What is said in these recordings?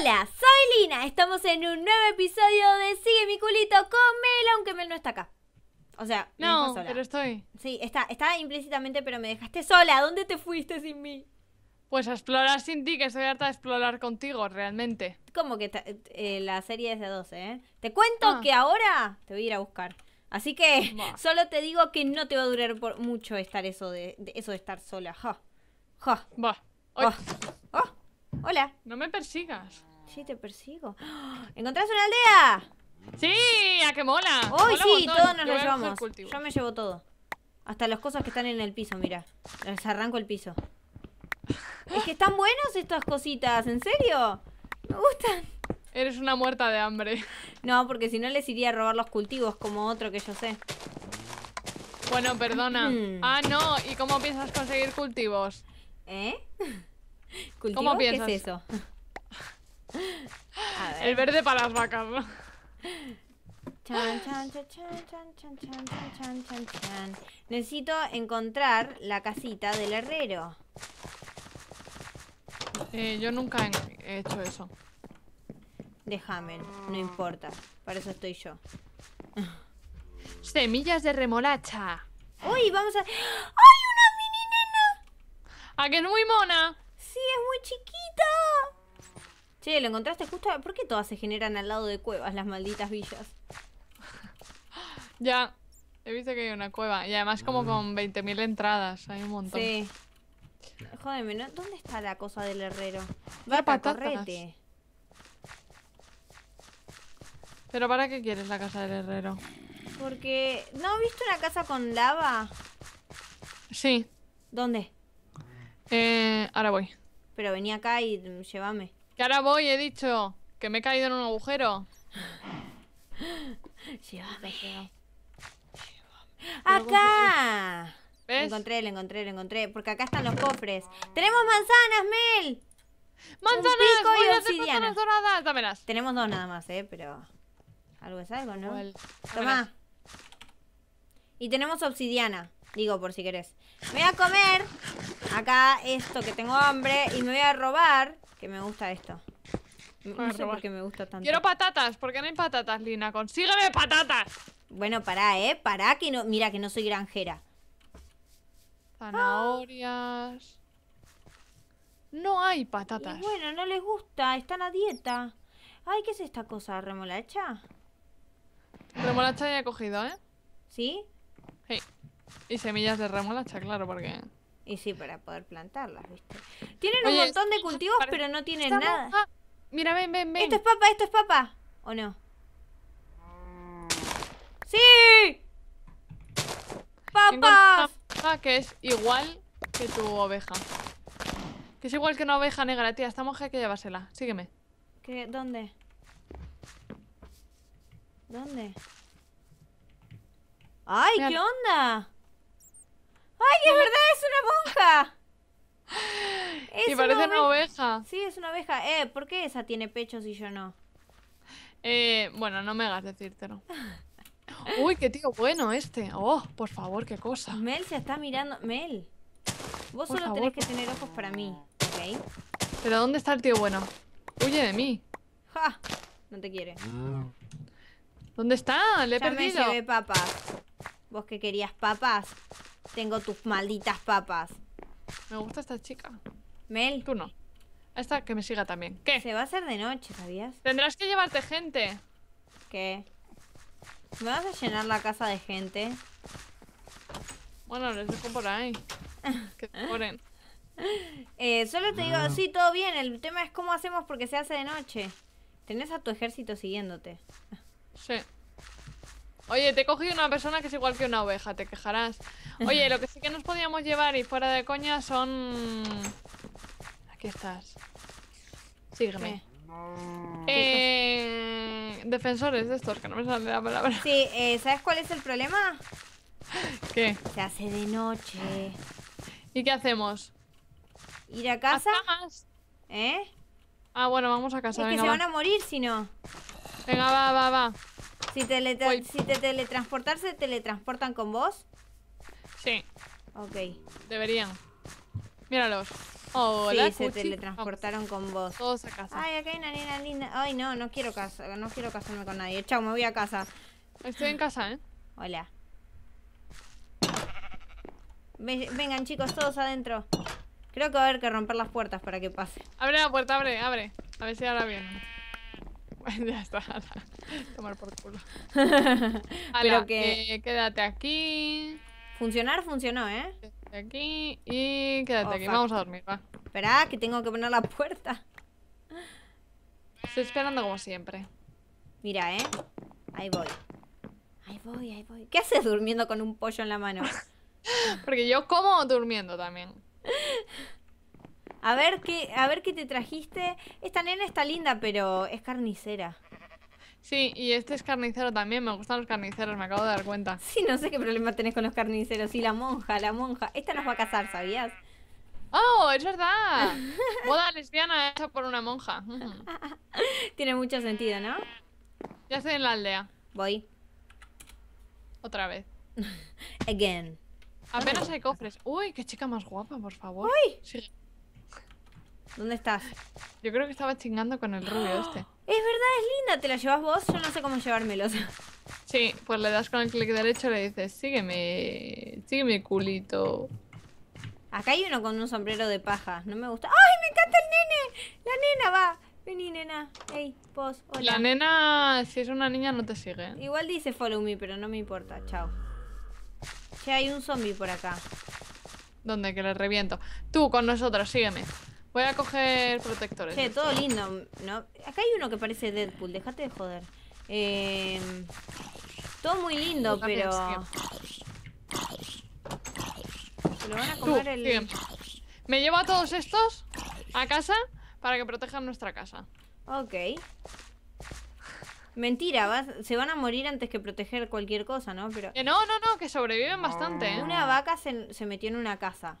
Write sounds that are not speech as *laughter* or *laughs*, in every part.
Hola, soy Lina. Estamos en un nuevo episodio de Sigue mi culito con Mel, aunque Mel no está acá. O sea, no, pero estoy. Sí, está, está implícitamente, pero me dejaste sola. ¿Dónde te fuiste sin mí? Pues a explorar sin ti, que estoy harta de explorar contigo, realmente. Como que eh, la serie es de 12, ¿eh? Te cuento ah. que ahora te voy a ir a buscar. Así que *laughs* solo te digo que no te va a durar por mucho estar eso de, eso de estar sola. Ja. Ja. ¡Va! Hola. No me persigas. Sí, te persigo. *gasps* ¡Encontrás una aldea! ¡Sí! ¡A que mola! ¡Hoy sí! Todos nos lo llevamos. Yo me llevo todo. Hasta las cosas que están en el piso, mira. Les arranco el piso. es que están buenos estas cositas, ¿en serio? Me gustan. Eres una muerta de hambre. No, porque si no les iría a robar los cultivos como otro que yo sé. Bueno, perdona. Mm. Ah, no. ¿Y cómo piensas conseguir cultivos? ¿Eh? *laughs* ¿Cómo piensas? eso? *laughs* El verde para las vacas. Necesito encontrar la casita del herrero. Eh, yo nunca he hecho eso. Déjame, no importa. Para eso estoy yo. *laughs* Semillas de remolacha. ¡Uy! Vamos a. ¡Ay, una mini nena! ¡A que es muy mona! sí, es muy chiquito. Che, lo encontraste justo... ¿Por qué todas se generan al lado de cuevas las malditas villas? ya, he visto que hay una cueva. Y además como mm. con 20.000 entradas, hay un montón. Sí. Jódeme, ¿dónde está la cosa del herrero? para correte? ¿Pero para qué quieres la casa del herrero? Porque... ¿No has visto una casa con lava? Sí. ¿Dónde? Eh, ahora voy. Pero vení acá y llévame. Que ahora voy, he dicho. Que me he caído en un agujero. *laughs* llévame. ¡Acá! encontré, lo encontré, lo encontré. Porque acá están los cofres. ¡Tenemos manzanas, Mel! ¡Manzanas! Voy manzanas doradas! Dámelas. Tenemos dos nada más, ¿eh? Pero... Algo es algo, ¿no? Toma. Y tenemos obsidiana. Digo, por si querés. Me voy a comer acá esto que tengo hambre y me voy a robar, que me gusta esto. me gusta Quiero patatas, ¿por qué no hay patatas, Lina? ¡Consígueme patatas! Bueno, pará, ¿eh? Pará, que no... Mira, que no soy granjera. Zanahorias... No hay patatas. bueno, no les gusta, están a dieta. Ay, ¿qué es esta cosa? ¿Remolacha? Remolacha ya he cogido, ¿eh? ¿Sí? Sí. Y semillas de remolacha, claro, porque... Y sí, para poder plantarlas, ¿viste? Tienen un montón de cultivos, pero no tienen nada. mira, ven, ven, ven. Esto es papa, esto es papa. ¿O no? ¡Sí! Papa que es igual que tu oveja. Que es igual que una oveja negra, tía. Esta monja hay que llevársela. Sígueme. ¿Qué? ¿Dónde? ¿Dónde? ¡Ay, qué onda! ¡Ay, es verdad! ¡Es una monja! y parece una oveja. Sí, es una oveja. Eh, ¿por qué esa tiene pechos y yo no? Eh, bueno, no me hagas decírtelo. *laughs* Uy, qué tío bueno este. Oh, por favor, qué cosa. Mel se está mirando. Mel, vos solo tenés que tener ojos para mí, ¿ok? Pero ¿dónde está el tío bueno? Huye de mí. Ja, no te quiere. ¿Dónde está? Le he perdido. Me llevé papas. ¿Vos que querías papas? Tengo tus malditas papas. Me gusta esta chica. Mel. Tú no. Esta que me siga también. ¿Qué? Se va a hacer de noche, ¿sabías? Tendrás que llevarte gente. ¿Qué? ¿Me vas a llenar la casa de gente? Bueno, les dejo por ahí. que ponen. *laughs* Eh, solo te digo, sí, todo bien. El tema es cómo hacemos porque se hace de noche. Tenés a tu ejército siguiéndote. Sí. Oye, te he cogido una persona que es igual que una oveja, te quejarás. Oye, lo que sí que nos podíamos llevar y fuera de coña son... Aquí estás. Sígueme. Eh, defensores de estos, que no me sale la palabra. Sí, eh, ¿sabes cuál es el problema? ¿Qué? Se hace de noche. ¿Y qué hacemos? ¿Ir a casa? ¿Eh? Ah, bueno, vamos a casa. Es que se van a morir si no. Venga, va, va, va. Si, te teletransportar, ¿se teletransportan con vos? Sí. Ok. Deberían. Míralos. Hola, oh, sí, se teletransportaron con vos. Todos a casa. Ay, acá hay una nena linda. Ay, no, no quiero casa, no quiero casarme con nadie. Chao, me voy a casa. Estoy en casa, ¿eh? Hola. Vengan, chicos, todos adentro. Creo que va a haber que romper las puertas para que pase. Abre la puerta, abre, abre. A ver si ahora viene *laughs* ya está. Tomar por culo. *laughs* que... Eh, quédate aquí. Funcionar funcionó, ¿eh? Quédate aquí y quédate aquí. Vamos a dormir, va. Espera, que tengo que poner la puerta. Estoy esperando como siempre. Mira, ¿eh? Ahí voy. Ahí voy, ahí voy. ¿Qué haces durmiendo con un pollo en la mano? *laughs* Porque yo como durmiendo también. A ver qué, a ver qué te trajiste. Esta nena está linda, pero es carnicera. Sí, y este es carnicero también. Me gustan los carniceros, me acabo de dar cuenta. Sí, no sé qué problema tenés con los carniceros. Y la monja, la monja. Esta nos va a casar, ¿sabías? ¡Oh, es verdad! Boda lesbiana hecha por una monja. *laughs* Tiene mucho sentido, ¿no? Ya estoy en la aldea. Voy. Otra vez. *laughs* Again. Apenas hay cofres. Uy, qué chica más guapa, por favor. Uy. Sí. ¿Dónde estás? Yo creo que estaba chingando con el rubio este. *gasps* Es verdad, es linda. ¿Te la llevas vos? Yo no sé cómo llevármelos. Sí, pues le das con el clic derecho y le dices, sígueme, sígueme culito. Acá hay uno con un sombrero de paja. No me gusta. ¡Ay, me encanta el nene! La nena va. Vení, nena. Ey, vos. Hola. La nena, si es una niña, no te sigue. Igual dice follow me, pero no me importa. Chao. Che, hay un zombie por acá. ¿Dónde? Que le reviento. Tú, con nosotros, sígueme. Voy a coger protectores. Sí, todo lindo. No, acá hay uno que parece Deadpool, déjate de joder. Em, todo muy lindo, pero. Me llevo a todos estos a casa para que protejan nuestra casa. Ok. Mentira, se van a morir antes que proteger cualquier cosa, ¿no? Pero... Que no, no, no, que sobreviven bastante. ¿eh? Una vaca se, se metió en una casa.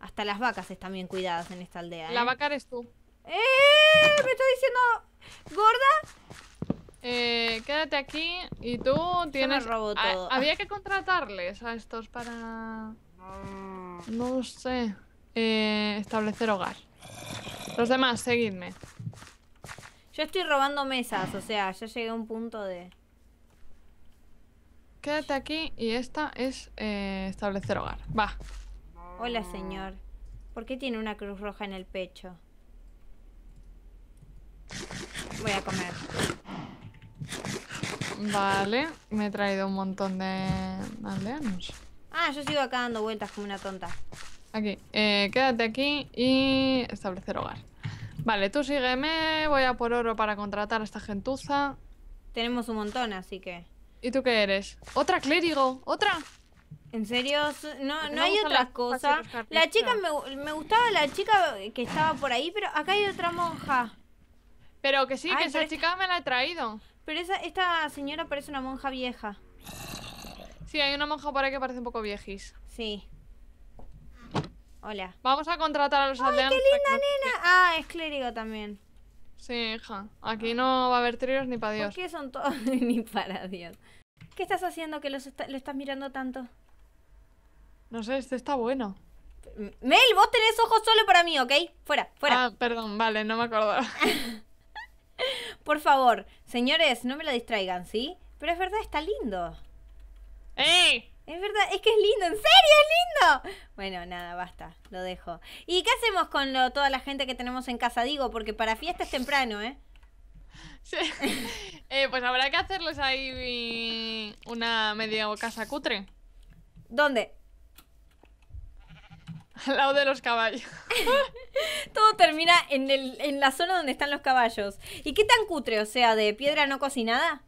Hasta las vacas están bien cuidadas en esta aldea. La ¿eh? vaca eres tú. ¡Eh! Me estoy diciendo. ¿Gorda? Eh, quédate aquí y tú tienes. había que contratarles a estos para. No sé. Eh, establecer hogar. Los demás, seguidme. Yo estoy robando mesas, o sea, ya llegué a un punto de. Quédate aquí y esta es eh, establecer hogar. Va. Hola, señor. ¿Por qué tiene una cruz roja en el pecho? Voy a comer. Vale, me he traído un montón de aldeanos. Ah, yo sigo acá dando vueltas como una tonta. Aquí, eh, quédate aquí y establecer hogar. Vale, tú sígueme, voy a por oro para contratar a esta gentuza. Tenemos un montón, así que... ¿Y tú qué eres? ¡Otra clérigo! ¡Otra! En serio, no, no, hay otra cosa. La chica, me, me, gustaba la chica que estaba por ahí, pero acá hay otra monja. Pero que sí, que esa chica me la he traído. Pero esa, esta señora parece una monja vieja. Sí, hay una monja por ahí que parece un poco viejis. Sí. Hola. Vamos a contratar a los aldeanos. ¡Qué linda nena! Ah, es clérigo también. Sí, hija. Aquí no va a haber tríos ni para Dios. ¿Por son todos *laughs* ni para Dios? ¿Qué estás haciendo que los lo estás mirando tanto? No sé, este está bueno. Mel, vos tenés ojos solo para mí, ¿ok? Fuera, fuera. Ah, perdón, vale, no me acordaba. *laughs* Por favor, señores, no me lo distraigan, ¿sí? Pero es verdad, está lindo. ¡Eh! Es verdad, es que es lindo, en serio es lindo. Bueno, nada, basta, lo dejo. ¿Y qué hacemos con toda la gente que tenemos en casa? Digo, porque para fiesta es temprano, ¿eh? *laughs* Eh, pues habrá que hacerles ahí una media casa cutre. ¿Dónde? Al lado de los caballos. *laughs* Todo termina en, el, en la zona donde están los caballos. ¿Y qué tan cutre? O sea, de piedra no cocinada.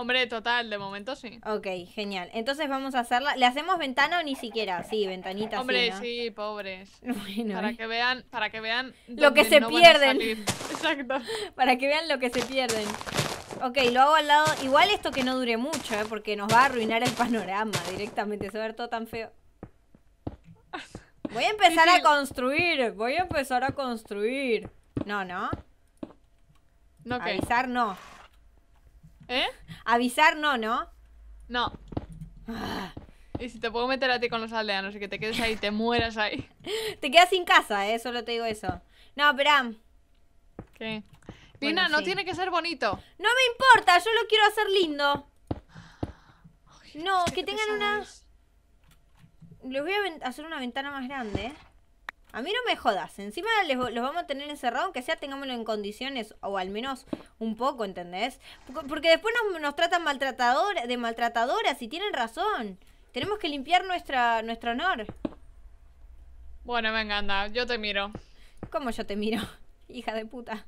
Hombre, total, de momento sí. Ok, genial. Entonces vamos a hacerla. ¿Le hacemos ventana o ni siquiera? Sí, ventanita. Hombre, sí, pobres. *laughs* Bueno, para eh. que vean, para que vean lo que se pierden. *laughs* Exacto. Para que vean lo que se pierden. Ok, lo hago al lado. Igual esto que no dure mucho, eh, porque nos va a arruinar el panorama directamente. Se va a ver todo tan feo. Voy a *laughs* empezar a construir. Voy a empezar a construir. No, no. no Avisar no. ¿Eh? Avisar no, ¿no? No. Y si te puedo meter a ti con los aldeanos y que te quedes ahí, te mueras ahí. *laughs* te quedas sin casa, ¿eh? Solo te digo eso. No, pero... ¿Qué? Pina, no tiene que ser bonito. No me importa, yo lo quiero hacer lindo. no, que tengan una... Les voy a hacer una ventana más grande, ¿eh? A mí no me jodas. Encima les, los vamos a tener encerrados, aunque sea tengámoslo en condiciones, o al menos un poco, ¿entendés? Porque después nos, tratan maltratador de maltratadoras y tienen razón. Tenemos que limpiar nuestra, nuestro honor. Bueno, venga, anda, yo te miro. ¿Cómo yo te miro? *laughs* Hija de puta.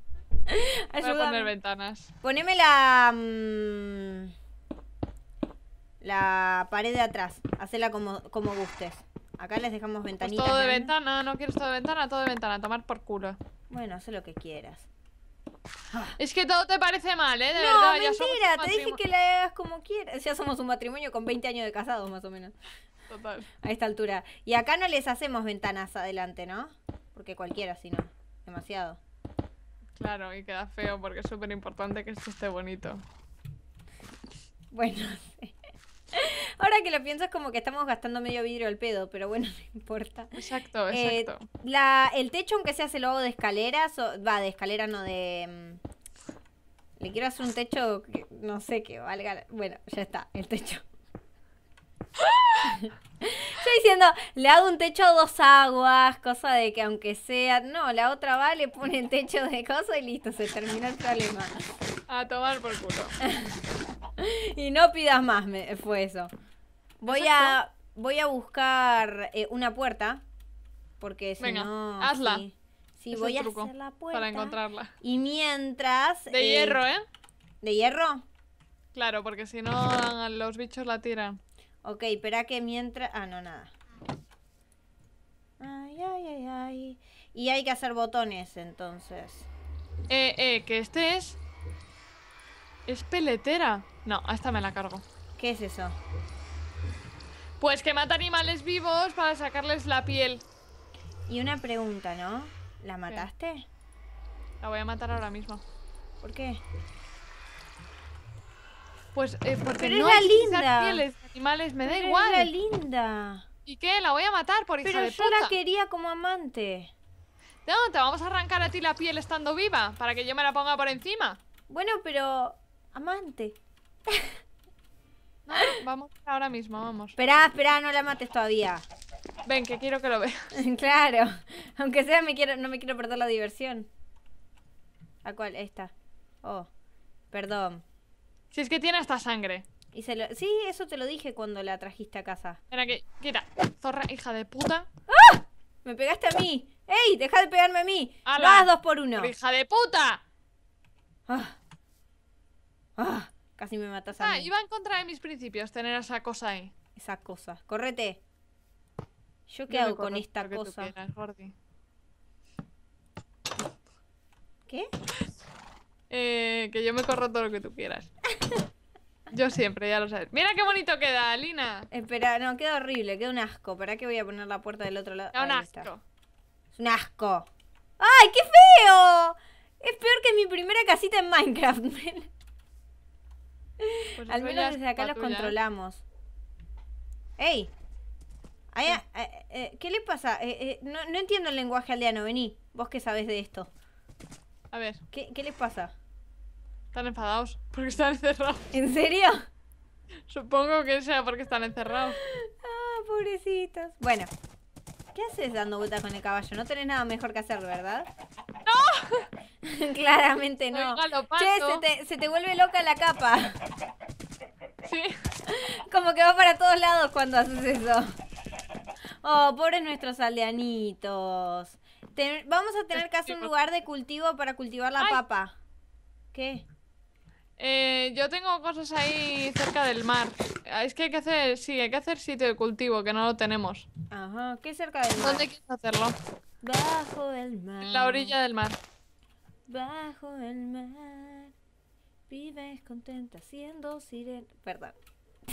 Voy a poner ventanas. Poneme la... Mm, la pared de atrás. Hacela como, como gustes. Acá les dejamos pues ventanitas. todo de ventana, no quieres todo de ventana, todo de ventana, tomar por culo. Bueno, haz lo que quieras. Es que todo te parece mal, ¿eh? De verdad, mentira, ya te dije que la hagas como quieras. Ya somos un matrimonio con 20 años de casados, más o menos. Total. A esta altura. Y acá no les hacemos ventanas adelante, ¿no? Porque cualquiera, si no. Demasiado. Claro, y queda feo porque es súper importante que esto esté bonito. Bueno, sí. *laughs* Ahora que lo pienso es como que estamos gastando medio vidrio al pedo, pero bueno, *laughs* no importa. Exacto, eh, exacto. la, el techo, aunque sea, se lo hago de escaleras, va, de escalera no de... Mm, le quiero hacer un techo que no sé qué valga. Bueno, ya está, el techo. *laughs* Yo diciendo, le hago un techo a dos aguas, cosa de que aunque sea. No, la otra va, le pone el techo de cosa y listo, se termina el problema. A tomar por culo. *laughs* *laughs* y no pidas más, fue eso. Voy a, voy a buscar eh, una puerta. Porque si no. Hazla. Sí, voy a hacer la puerta. Para encontrarla. Y mientras. De eh, hierro, ¿eh? ¿De hierro? Claro, porque si no, los bichos la tiran. Ok, espera que mientras. Ah, no, nada. Ay, ay, ay, ay. Y hay que hacer botones entonces. Eh, eh, que este es ¿Es peletera? No, hasta esta me la cargo. ¿Qué es eso? Pues que mata animales vivos para sacarles la piel. Y una pregunta, ¿no? ¿La mataste? La voy a matar ahora mismo. ¿Por qué? Pues eh, porque no es linda. pieles de animales, me da es igual. la linda. ¿Y qué? La voy a matar por hija de puta. Pero yo la quería como amante. No, te vamos a arrancar a ti la piel estando viva, para que yo me la ponga por encima. Bueno, pero Amante. No, vamos ahora mismo, vamos. Espera, espera, no la mates todavía. Ven, que quiero que lo veas. *laughs* claro. Aunque sea, me quiero, no me quiero perder la diversión. ¿A cuál? Esta. Oh, perdón. Si es que tiene hasta sangre. Y Sí, eso te lo dije cuando la trajiste a casa. Mira que... Quita. Zorra, hija de puta. ¡Ah! Me pegaste a mí. ¡Ey! Deja de pegarme a mí. Vas dos por uno. ¡Hija de puta! Ah. Ah, casi me matas a ah, mí. Ah, iba en contra de mis principios tener esa cosa ahí. Esa cosa. ¡Correte! ¿Yo qué hago con esta cosa? ¿Qué? Eh, que yo me corro todo lo que tú quieras. Yo siempre, ya lo sabes. Mira qué bonito queda, Lina. Espera, no, queda horrible, queda un asco. ¿Para qué voy a poner la puerta del otro lado? Es un asco. Es un asco. ¡Ay, qué feo! Es peor que mi primera casita en Minecraft. *laughs* Al menos desde acá los controlamos. ¡Ey! Eh, eh, ¿Qué le pasa? Eh, no, entiendo el lenguaje aldeano, vení. Vos que sabés de esto. A ver. ¿Qué, qué les pasa? Están enfadados porque están encerrados. ¿En serio? Supongo que sea porque están encerrados. Ah, pobrecitos. Bueno, ¿qué haces dando vueltas con el caballo? No tenés nada mejor que hacer, ¿verdad? ¡No! *laughs* Claramente no. se te, vuelve loca la capa. *laughs* Como que va para todos lados cuando haces eso. Oh, pobres nuestros aldeanitos. vamos a tener casi un este, lugar de cultivo para cultivar la papa. ¿Qué? Eh, yo tengo cosas ahí cerca del mar. Ah, es que hay que hacer, sí, hay que hacer sitio de cultivo, que no lo tenemos. Ajá, ¿qué cerca del mar? ¿Dónde quieres hacerlo? Bajo el mar. la orilla del mar. Bajo el mar, vives contenta siendo sirena. Perdón. *laughs*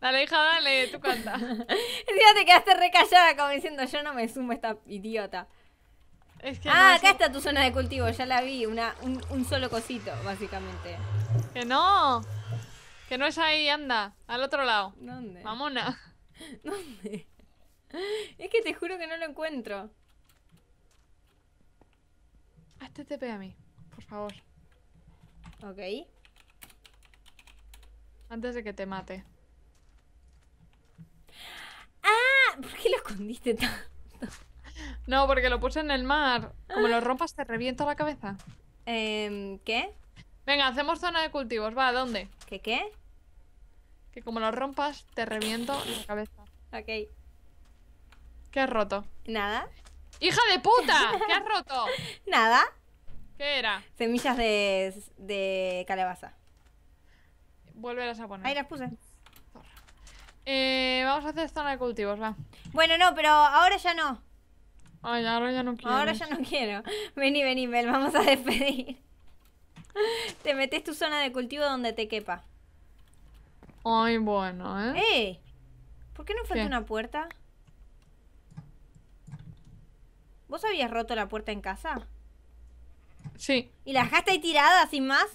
Dale, hija, dale, tú canta. Encima *laughs* te quedaste recallada como diciendo, yo no me sumo a esta idiota. ah, acá está tu zona de cultivo, ya la vi, una, un, solo cosito, básicamente. Que no, que no es ahí, anda, al otro lado. ¿Dónde? Mamona. *laughs* ¿Dónde? Es que te juro que no lo encuentro. Hazte ah, este TP a mí, por favor. Ok. Antes de que te mate. ¡Ah! ¿Por qué lo escondiste tanto? No, porque lo puse en el mar. Como lo ah. rompas, te reviento la cabeza. Eh, ¿Qué? Venga, hacemos zona de cultivos. Va, ¿dónde? ¿Qué qué? Que como lo rompas, te reviento la cabeza. Ok. ¿Qué has roto? Nada. ¡Hija de puta! ¿Qué has roto? *laughs* Nada. ¿Qué era? Semillas de, de calabaza. Vuelvelas a poner. Ahí las puse. Eh, vamos a hacer zona de cultivos, va. Bueno, no, pero ahora ya no. Ay, ahora ya no quiero. Ahora ya no quiero. Vení, vení, Mel, vamos a despedir. te metes tu zona de cultivo donde te quepa. Ay, bueno, ¿eh? ¿Por qué no falta una puerta? ¿Vos habías roto la puerta en casa? Sí. ¿Y la dejaste ahí tirada sin más?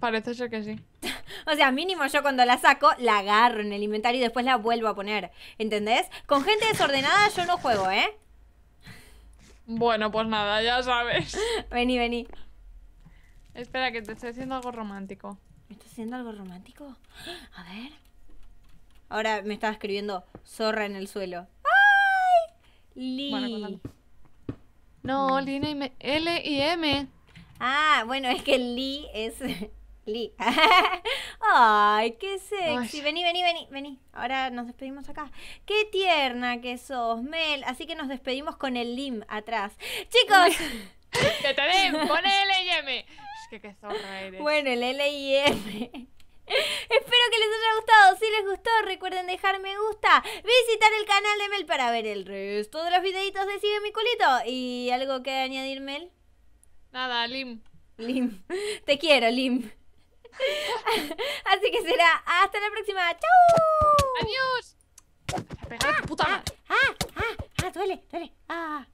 Parece ser que sí. *laughs* o sea, mínimo yo cuando la saco, la agarro en el inventario y después la vuelvo a poner. ¿Entendés? Con gente desordenada yo no juego, ¿eh? Bueno, pues nada, ya sabes. *laughs* Vení, vení. Espera, que te estoy haciendo algo romántico. ¿Me estás haciendo algo romántico? *gasps* A ver. Ahora me estaba escribiendo zorra en el suelo. Li. no, Lina y L y M. Ah, bueno, es que Li es *laughs* Li. *laughs* Ay, qué sexy. Vení, vení, vení, vení. Ahora nos despedimos acá. Qué tierna que sos, Mel. Así que nos despedimos con el Lim atrás. Chicos. *laughs* que te den, pon L y M. Es que qué zorra eres. Bueno, el L y M. Espero que les haya gustado. Si les gustó, recuerden dejar me gusta, visitar el canal de Mel para ver el resto de los videitos de Sigue mi culito. ¿Y algo que añadir, Mel? Nada, Lim. Lim. Te quiero, Lim. Así que será hasta la próxima. ¡Chao! ¡Adiós! ¡Ah, puta ah, ah, ah, duele, duele. Ah.